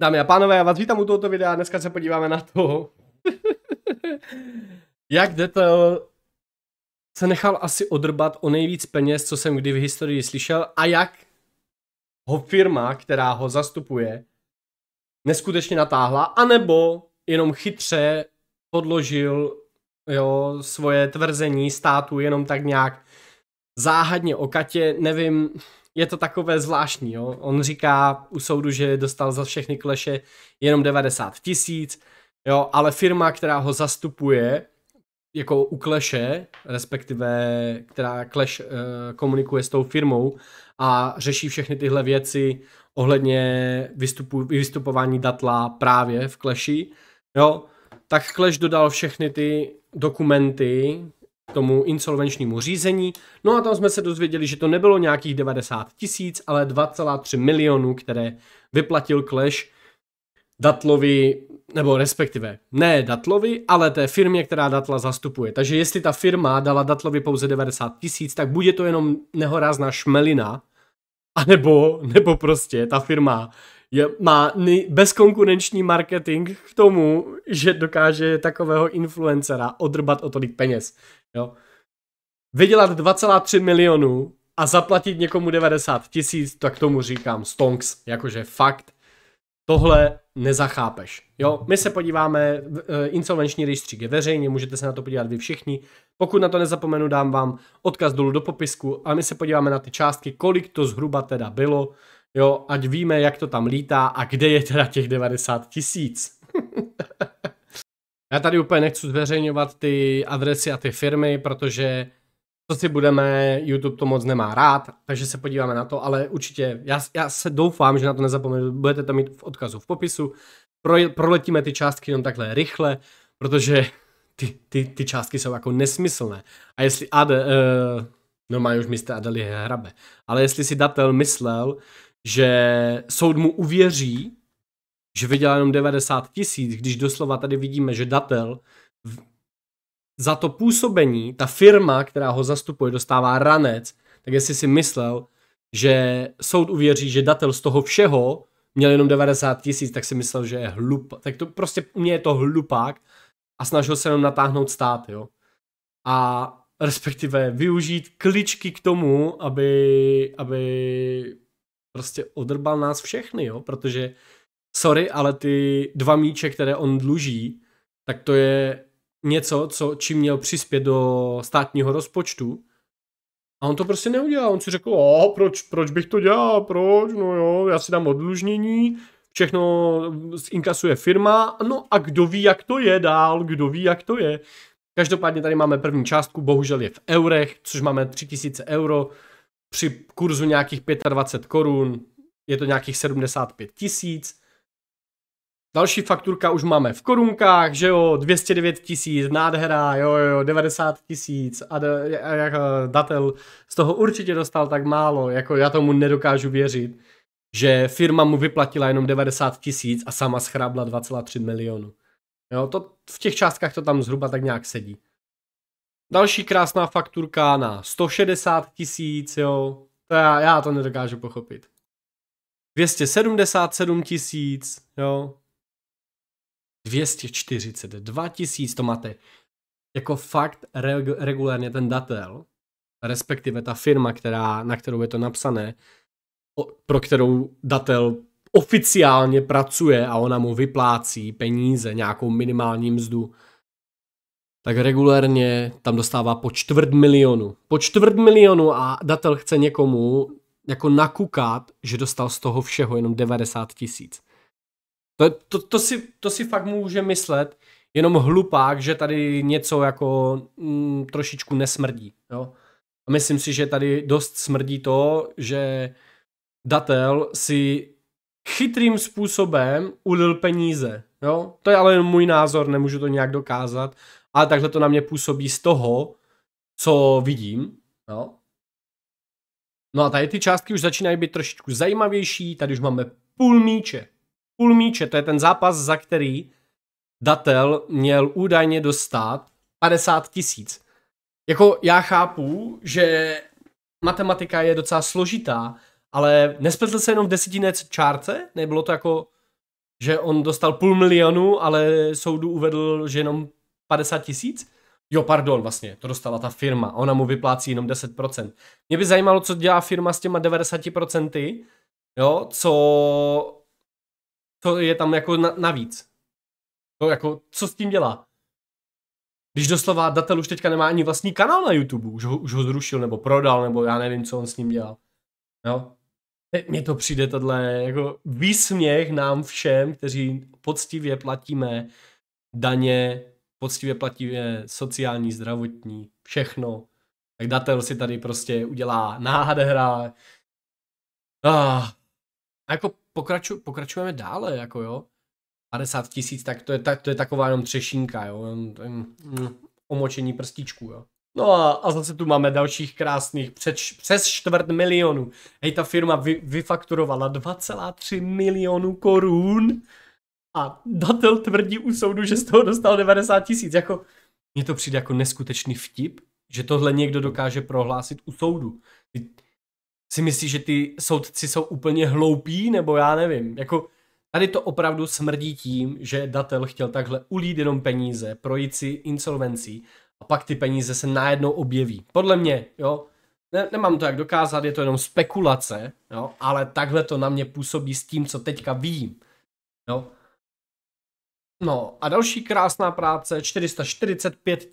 Dámy a pánové, já vás vítám u tohoto videa, dneska se podíváme na to, jak Detel se nechal asi odrbat o nejvíc peněz, co jsem kdy v historii slyšel a jak ho firma, která ho zastupuje, neskutečně natáhla, anebo jenom chytře podložil jo, svoje tvrzení státu jenom tak nějak záhadně o Katě, nevím, je to takové zvláštní, jo. On říká u soudu, že dostal za všechny kleše jenom 90 tisíc, jo, ale firma, která ho zastupuje, jako u kleše, respektive, která kleš uh, komunikuje s tou firmou a řeší všechny tyhle věci ohledně vystupu, vystupování datla právě v kleši, jo, tak kleš dodal všechny ty dokumenty tomu insolvenčnímu řízení. No a tam jsme se dozvěděli, že to nebylo nějakých 90 tisíc, ale 2,3 milionů, které vyplatil Clash Datlovi, nebo respektive ne Datlovi, ale té firmě, která Datla zastupuje. Takže jestli ta firma dala Datlovi pouze 90 tisíc, tak bude to jenom nehorázná šmelina, anebo, nebo prostě ta firma je, má nej, bezkonkurenční marketing k tomu, že dokáže takového influencera odrbat o tolik peněz. Jo? Vydělat 2,3 milionů a zaplatit někomu 90 tisíc, tak tomu říkám stonks, jakože fakt. Tohle nezachápeš. Jo, my se podíváme, e, insolvenční rejstřík je veřejně, můžete se na to podívat vy všichni. Pokud na to nezapomenu, dám vám odkaz dolů do popisku, A my se podíváme na ty částky, kolik to zhruba teda bylo jo, ať víme, jak to tam lítá a kde je teda těch 90 tisíc. Já tady úplně nechci zveřejňovat ty adresy a ty firmy, protože co si budeme, YouTube to moc nemá rád, takže se podíváme na to, ale určitě, já, já se doufám, že na to nezapomenete, budete to mít v odkazu v popisu, Pro, proletíme ty částky jenom takhle rychle, protože ty, ty, ty částky jsou jako nesmyslné. A jestli AD, uh, eh, normálně už mistr Adeli hrabe, ale jestli si datel myslel, že soud mu uvěří, že vydělá jenom 90 tisíc, když doslova tady vidíme, že datel v... za to působení, ta firma, která ho zastupuje, dostává ranec, tak jestli si myslel, že soud uvěří, že datel z toho všeho měl jenom 90 tisíc, tak si myslel, že je hlup. Tak to prostě u mě je to hlupák a snažil se jenom natáhnout stát, jo. A respektive využít kličky k tomu, aby, aby prostě odrbal nás všechny, jo, protože sorry, ale ty dva míče, které on dluží, tak to je něco, co čím měl přispět do státního rozpočtu. A on to prostě neudělal. On si řekl, a proč, proč bych to dělal, proč, no jo, já si dám odlužnění, všechno inkasuje firma, no a kdo ví, jak to je dál, kdo ví, jak to je. Každopádně tady máme první částku, bohužel je v eurech, což máme 3000 euro, při kurzu nějakých 25 korun, je to nějakých 75 tisíc. Další fakturka už máme v korunkách, že jo, 209 tisíc, nádhera, jo, jo, 90 tisíc a, a, a eh, datel z toho určitě dostal tak málo, jako já tomu nedokážu věřit, že firma mu vyplatila jenom 90 tisíc a sama schrábla 2,3 milionu. Jo, to v těch částkách to tam zhruba tak nějak sedí. Další krásná fakturka na 160 tisíc, jo. To já, já to nedokážu pochopit. 277 tisíc, jo. 242 tisíc, to máte jako fakt reg- regulérně ten datel, respektive ta firma, která, na kterou je to napsané, o, pro kterou datel oficiálně pracuje a ona mu vyplácí peníze, nějakou minimální mzdu, tak regulérně tam dostává po čtvrt milionu. Po čtvrt milionu a datel chce někomu jako nakukat, že dostal z toho všeho jenom 90 tisíc. To, to, to, si, to si fakt může myslet jenom hlupák, že tady něco jako mm, trošičku nesmrdí. Jo? A myslím si, že tady dost smrdí to, že datel si chytrým způsobem ulil peníze. Jo? To je ale můj názor, nemůžu to nějak dokázat, ale takhle to na mě působí z toho, co vidím, no. No a tady ty částky už začínají být trošičku zajímavější, tady už máme půl míče. Půl míče, to je ten zápas, za který datel měl údajně dostat 50 tisíc. Jako já chápu, že matematika je docela složitá, ale nespletl se jenom v desetinec čárce? Nebylo to jako, že on dostal půl milionu, ale soudu uvedl, že jenom 50 tisíc? Jo, pardon, vlastně, to dostala ta firma, ona mu vyplácí jenom 10%. Mě by zajímalo, co dělá firma s těma 90%, jo, co, co je tam jako na, navíc. To jako, co s tím dělá? Když doslova datel už teďka nemá ani vlastní kanál na YouTube, už ho, už ho zrušil nebo prodal, nebo já nevím, co on s ním dělal. Jo? Mně to přijde tohle jako výsměch nám všem, kteří poctivě platíme daně poctivě platí sociální, zdravotní, všechno. Tak datel si tady prostě udělá náhade ah, a jako pokraču, pokračujeme dále, jako jo. 50 tisíc, tak to je, tak, to je taková jenom třešínka, jo. Mm, omočení prstíčků, jo. No a, a zase tu máme dalších krásných před, přes čtvrt milionu. Hej, ta firma vy, vyfakturovala 2,3 milionů korun a datel tvrdí u soudu, že z toho dostal 90 tisíc. Jako, mně to přijde jako neskutečný vtip, že tohle někdo dokáže prohlásit u soudu. Ty si myslíš, že ty soudci jsou úplně hloupí, nebo já nevím. Jako, tady to opravdu smrdí tím, že datel chtěl takhle ulít jenom peníze, projít si insolvencí a pak ty peníze se najednou objeví. Podle mě, jo, ne, nemám to jak dokázat, je to jenom spekulace, jo, ale takhle to na mě působí s tím, co teďka vím. Jo, No a další krásná práce, 445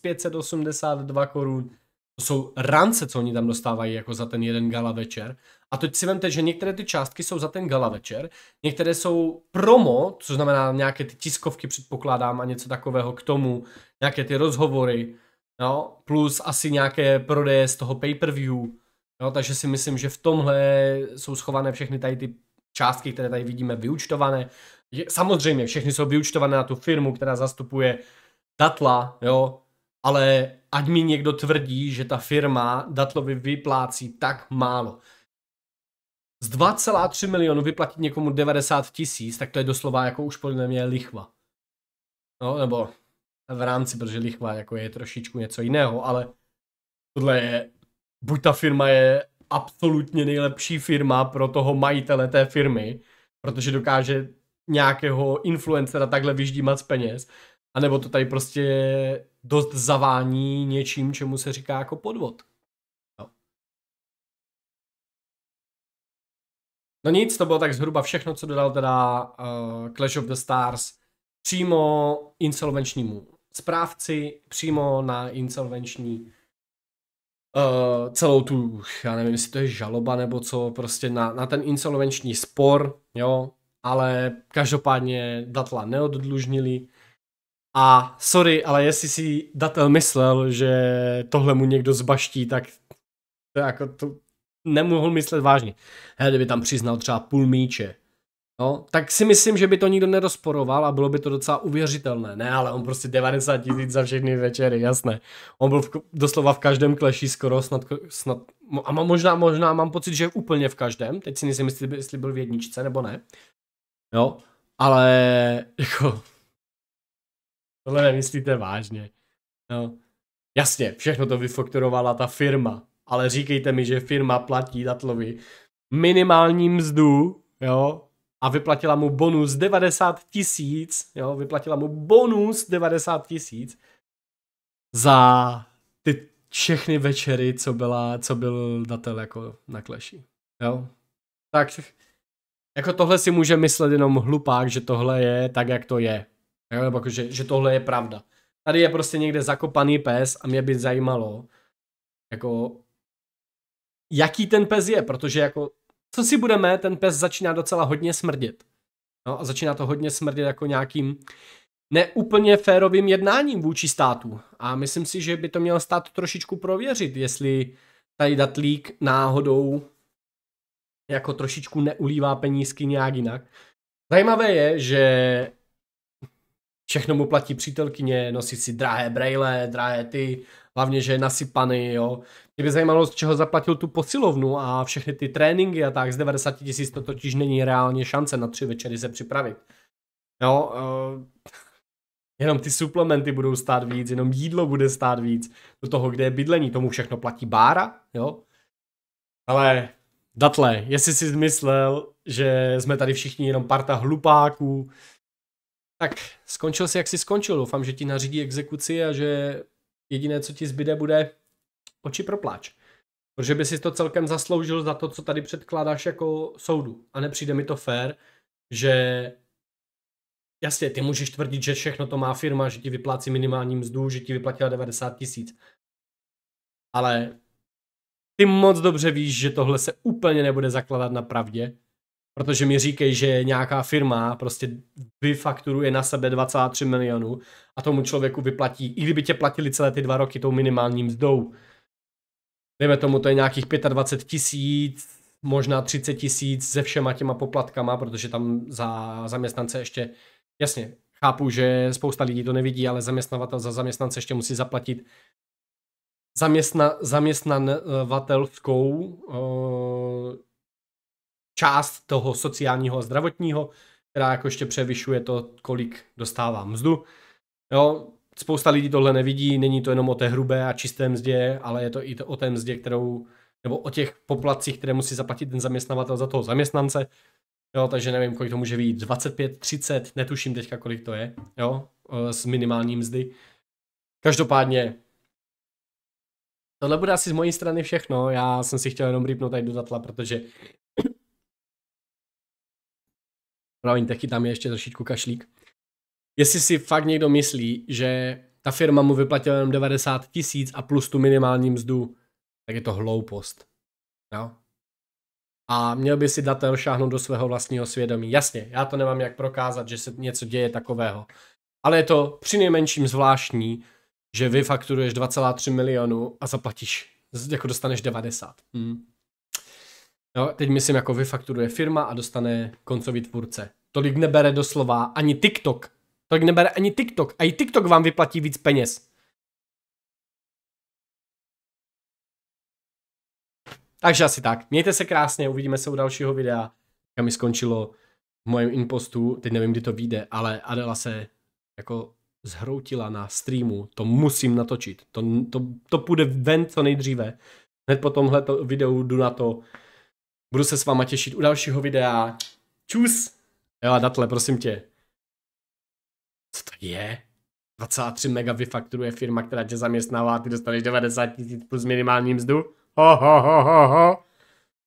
582 korun. To jsou rance, co oni tam dostávají jako za ten jeden gala večer. A teď si vemte, že některé ty částky jsou za ten gala večer, některé jsou promo, co znamená nějaké ty tiskovky předpokládám a něco takového k tomu, nějaké ty rozhovory, no, plus asi nějaké prodeje z toho pay-per-view, no, takže si myslím, že v tomhle jsou schované všechny tady ty částky, které tady vidíme vyučtované, je, samozřejmě všechny jsou vyučtované na tu firmu, která zastupuje Datla, jo, ale ať mi někdo tvrdí, že ta firma Datlovi vyplácí tak málo. Z 2,3 milionu vyplatit někomu 90 tisíc, tak to je doslova jako už podle mě lichva. No, nebo v rámci, protože lichva jako je trošičku něco jiného, ale tohle je, buď ta firma je absolutně nejlepší firma pro toho majitele té firmy, protože dokáže nějakého influencera takhle vyždímat z peněz, nebo to tady prostě dost zavání něčím, čemu se říká jako podvod. No. no nic, to bylo tak zhruba všechno, co dodal teda uh, Clash of the Stars přímo insolvenčnímu správci, přímo na insolvenční Uh, celou tu, já nevím, jestli to je žaloba nebo co, prostě na, na ten insolvenční spor, jo, ale každopádně Datla neoddlužnili. A sorry, ale jestli si Datel myslel, že tohle mu někdo zbaští, tak to jako to nemohl myslet vážně. He, kdyby tam přiznal třeba půl míče, No, tak si myslím, že by to nikdo nerozporoval a bylo by to docela uvěřitelné. Ne, ale on prostě 90 tisíc za všechny večery, jasné. On byl v, doslova v každém kleší skoro, snad, snad a možná, možná mám pocit, že úplně v každém, teď si myslím, jestli byl v jedničce nebo ne, Jo, ale jako... Tohle nemyslíte vážně. No. Jasně, všechno to vyfaktorovala ta firma, ale říkejte mi, že firma platí Datlovi minimální mzdu, jo, a vyplatila mu bonus 90 tisíc, jo, vyplatila mu bonus 90 tisíc za ty všechny večery, co, byla, co byl datel jako na kleši, jo. Tak jako tohle si může myslet jenom hlupák, že tohle je tak, jak to je. Jo, nebo jako, že, že tohle je pravda. Tady je prostě někde zakopaný pes a mě by zajímalo, jako, jaký ten pes je, protože jako, co si budeme, ten pes začíná docela hodně smrdět. No a začíná to hodně smrdět jako nějakým neúplně férovým jednáním vůči státu. A myslím si, že by to měl stát trošičku prověřit, jestli tady datlík náhodou jako trošičku neulívá penízky nějak jinak. Zajímavé je, že všechno mu platí přítelkyně, nosí si drahé brejle, drahé ty, hlavně, že je nasypaný, jo. Mě by zajímalo, z čeho zaplatil tu posilovnu a všechny ty tréninky a tak, z 90 tisíc to totiž není reálně šance na tři večery se připravit. Jo, uh, jenom ty suplementy budou stát víc, jenom jídlo bude stát víc, do toho, kde je bydlení, tomu všechno platí bára, jo. Ale Datle, jestli jsi myslel, že jsme tady všichni jenom parta hlupáků, tak skončil jsi, jak jsi skončil. Doufám, že ti nařídí exekuci a že jediné, co ti zbyde, bude oči propláč. Protože by si to celkem zasloužil za to, co tady předkládáš jako soudu. A nepřijde mi to fér, že jasně, ty můžeš tvrdit, že všechno to má firma, že ti vyplácí minimální mzdu, že ti vyplatila 90 tisíc. Ale ty moc dobře víš, že tohle se úplně nebude zakladat na pravdě, protože mi říkej, že nějaká firma prostě vyfakturuje na sebe 23 milionů a tomu člověku vyplatí, i kdyby tě platili celé ty dva roky tou minimální mzdou, dejme tomu, to je nějakých 25 tisíc, možná 30 tisíc se všema těma poplatkama, protože tam za zaměstnance ještě, jasně, chápu, že spousta lidí to nevidí, ale zaměstnavatel za zaměstnance ještě musí zaplatit zaměstna, zaměstnavatelskou uh, eh, část toho sociálního a zdravotního, která jako ještě převyšuje to, kolik dostává mzdu. Jo, spousta lidí tohle nevidí, není to jenom o té hrubé a čisté mzdě, ale je to i o té mzdě, kterou, nebo o těch poplacích, které musí zaplatit ten zaměstnavatel za toho zaměstnance. Jo, takže nevím, kolik to může být, 25, 30, netuším teďka, kolik to je, jo, s eh, minimální mzdy. Každopádně Tohle bude asi z mojí strany všechno, já jsem si chtěl jenom rýpnout tady do zatla, protože... Promiňte, tam je ještě trošičku kašlík. Jestli si fakt někdo myslí, že ta firma mu vyplatila jenom 90 tisíc a plus tu minimální mzdu, tak je to hloupost. No. A měl by si datel šáhnout do svého vlastního svědomí. Jasně, já to nemám jak prokázat, že se něco děje takového. Ale je to při nejmenším zvláštní, že vy fakturuješ 2,3 milionu a zaplatíš, jako dostaneš 90. Hmm. No, teď myslím, jako vyfakturuje firma a dostane koncový tvůrce. Tolik nebere doslova ani TikTok. Tolik nebere ani TikTok. A i TikTok vám vyplatí víc peněz. Takže asi tak. Mějte se krásně, uvidíme se u dalšího videa. Kam mi skončilo v mojem impostu, teď nevím, kdy to vyjde, ale Adela se jako zhroutila na streamu, to musím natočit, to, to, to půjde ven co nejdříve. Hned po tomhle videu jdu na to, budu se s váma těšit u dalšího videa. Čus! Jo datle, prosím tě. Co to je? 23 mega vyfakturuje firma, která tě zaměstnává ty dostaneš 90 tisíc plus minimální mzdu? Ho, ho, ho, ho, ho.